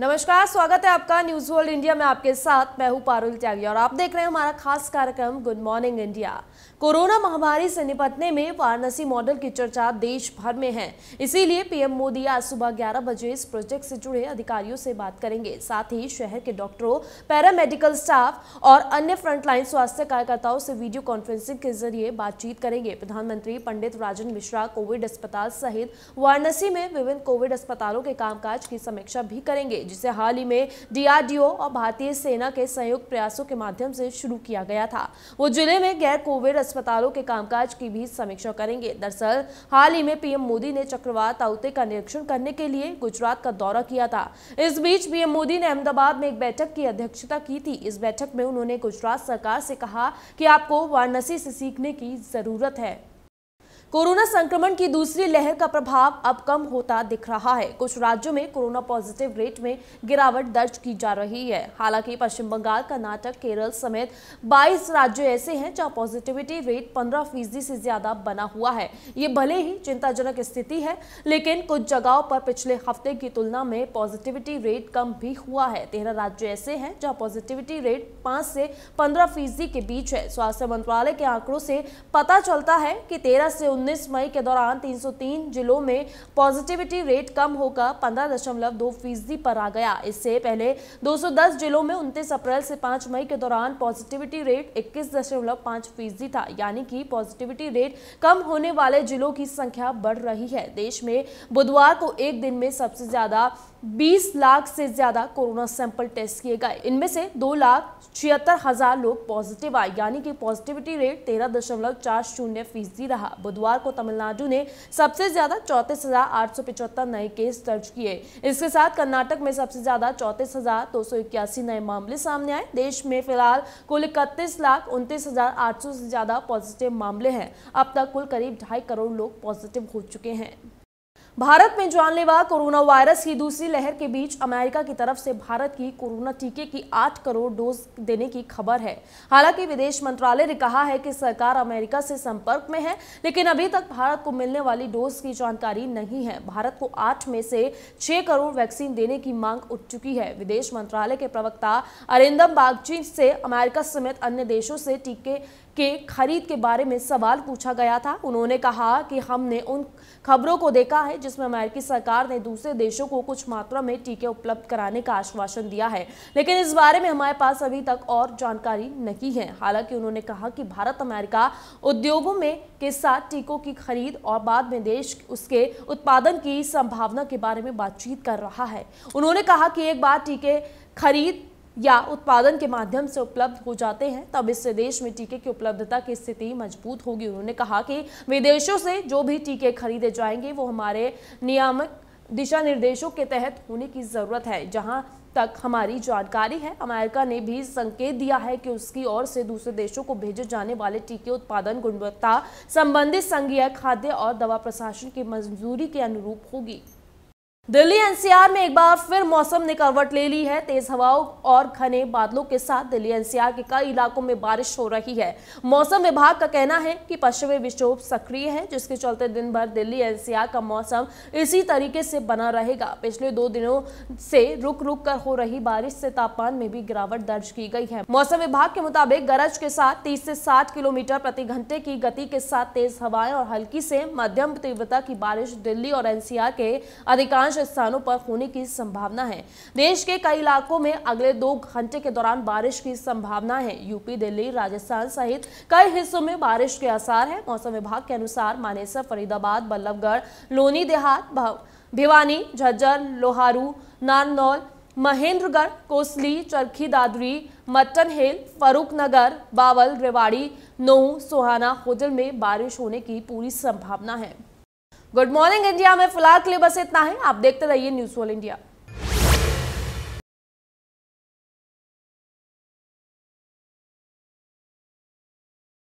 नमस्कार स्वागत है आपका न्यूज वर्ल्ड इंडिया में आपके साथ मैं हूं पारुल त्यागी और आप देख रहे हैं हमारा खास कार्यक्रम गुड मॉर्निंग इंडिया कोरोना महामारी से निपटने में वाराणसी मॉडल की चर्चा देश भर में है इसीलिए पीएम मोदी आज सुबह 11 बजे इस प्रोजेक्ट से जुड़े अधिकारियों से बात करेंगे साथ ही शहर के डॉक्टरों पैरामेडिकल स्टाफ और अन्य फ्रंटलाइन स्वास्थ्य कार्यकर्ताओं से वीडियो कॉन्फ्रेंसिंग के जरिए बातचीत करेंगे प्रधानमंत्री पंडित राजन मिश्रा कोविड अस्पताल सहित वाराणसी में विभिन्न कोविड अस्पतालों के कामकाज की समीक्षा भी करेंगे जिसे हाल ही में डीआरडीओ और भारतीय सेना के संयुक्त प्रयासों के माध्यम से शुरू किया गया था वो जिले में गैर कोविड अस्पतालों के कामकाज की भी समीक्षा करेंगे दरअसल हाल ही में पीएम मोदी ने चक्रवात आउते का निरीक्षण करने के लिए गुजरात का दौरा किया था इस बीच पीएम मोदी ने अहमदाबाद में एक बैठक की अध्यक्षता की थी इस बैठक में उन्होंने गुजरात सरकार से कहा कि आपको वाराणसी से सीखने की जरूरत है कोरोना संक्रमण की दूसरी लहर का प्रभाव अब कम होता दिख रहा है कुछ राज्यों में कोरोना पॉजिटिव रेट में गिरावट दर्ज की जा रही है हालांकि पश्चिम बंगाल कर्नाटक केरल समेत 22 राज्य ऐसे हैं जहां पॉजिटिविटी रेट 15 फीसदी से ज्यादा बना हुआ है ये भले ही चिंताजनक स्थिति है लेकिन कुछ जगहों पर पिछले हफ्ते की तुलना में पॉजिटिविटी रेट कम भी हुआ है तेरह राज्य ऐसे हैं जहाँ पॉजिटिविटी रेट पांच से पंद्रह फीसदी के बीच है स्वास्थ्य मंत्रालय के आंकड़ों से पता चलता है कि तेरह से 19 मई के दौरान 303 जिलों में पॉजिटिविटी रेट कम होकर पंद्रह दशमलव दो फीसदी पर आ गया इससे पहले 210 जिलों में उनतीस अप्रैल से 5 मई के दौरान पॉजिटिविटी रेट इक्कीस दशमलव पाँच फीसदी था यानी कि पॉजिटिविटी रेट कम होने वाले जिलों की संख्या बढ़ रही है देश में बुधवार को एक दिन में सबसे ज़्यादा 20 लाख से ज़्यादा कोरोना सैंपल टेस्ट किए गए इनमें से दो लाख छिहत्तर हज़ार लोग पॉजिटिव आए यानी कि पॉजिटिविटी रेट तेरह दशमलव चार शून्य फीसदी रहा बुधवार को तमिलनाडु ने सबसे ज़्यादा चौतीस हज़ार आठ सौ पिचहत्तर नए केस दर्ज किए इसके साथ कर्नाटक में सबसे ज़्यादा चौतीस हज़ार दो सौ इक्यासी नए मामले सामने आए देश में फिलहाल कुल इकतीस लाख उनतीस हज़ार आठ सौ से ज़्यादा पॉजिटिव मामले हैं अब तक कुल करीब ढाई करोड़ लोग पॉजिटिव हो चुके हैं भारत में जानलेवा कोरोना वायरस की दूसरी लहर के बीच अमेरिका की तरफ से भारत की कोरोना टीके की 8 करोड़ डोज देने की खबर है हालांकि विदेश मंत्रालय ने कहा है कि सरकार अमेरिका से संपर्क में है लेकिन अभी तक भारत को मिलने वाली डोज की जानकारी नहीं है भारत को आठ में से छह करोड़ वैक्सीन देने की मांग उठ चुकी है विदेश मंत्रालय के प्रवक्ता अरिंदम बागची से अमेरिका समेत अन्य देशों से टीके के खरीद के बारे में सवाल पूछा गया था उन्होंने कहा कि हमने उन खबरों को देखा है जिसमें अमेरिकी सरकार ने दूसरे देशों को कुछ मात्रा में टीके उपलब्ध कराने का आश्वासन दिया है लेकिन इस बारे में हमारे पास अभी तक और जानकारी नहीं है हालांकि उन्होंने कहा कि भारत अमेरिका उद्योगों में के साथ टीकों की खरीद और बाद में देश उसके उत्पादन की संभावना के बारे में बातचीत कर रहा है उन्होंने कहा कि एक बार टीके खरीद या उत्पादन के माध्यम से उपलब्ध हो जाते हैं तब इससे देश में टीके की उपलब्धता की स्थिति मजबूत होगी उन्होंने कहा कि विदेशों से जो भी टीके खरीदे जाएंगे वो हमारे नियामक दिशा निर्देशों के तहत होने की ज़रूरत है जहां तक हमारी जानकारी है अमेरिका ने भी संकेत दिया है कि उसकी ओर से दूसरे देशों को भेजे जाने वाले टीके उत्पादन गुणवत्ता संबंधित संघीय खाद्य और दवा प्रशासन की मंजूरी के अनुरूप होगी दिल्ली एनसीआर में एक बार फिर मौसम ने करवट ले ली है तेज हवाओं और घने बादलों के साथ दिल्ली एनसीआर के कई इलाकों में बारिश हो रही है मौसम विभाग का कहना है कि पश्चिमी विक्षोभ सक्रिय है जिसके चलते दिन भर दिल्ली एनसीआर का मौसम इसी तरीके से बना रहेगा पिछले दो दिनों से रुक रुक कर हो रही बारिश से तापमान में भी गिरावट दर्ज की गई है मौसम विभाग के मुताबिक गरज के साथ तीस से साठ किलोमीटर प्रति घंटे की गति के साथ तेज हवाएं और हल्की से मध्यम तीव्रता की बारिश दिल्ली और एनसीआर के अधिकांश स्थानों पर होने की संभावना है देश के कई इलाकों में अगले दो घंटे के दौरान बारिश की संभावना है यूपी दिल्ली राजस्थान सहित कई हिस्सों में बारिश के आसार है मौसम विभाग के अनुसार मानेसर फरीदाबाद बल्लभगढ़ लोनी देहात भिवानी झज्जर लोहारू नारनौल महेंद्रगढ़ कोसली चरखी दादरी मट्टन हिल फरूखनगर बावल रेवाड़ी नोह सोहाना होटल में बारिश होने की पूरी संभावना है गुड मॉर्निंग इंडिया में फिलहाल के लिए बस इतना है आप देखते रहिए न्यूज ऑल इंडिया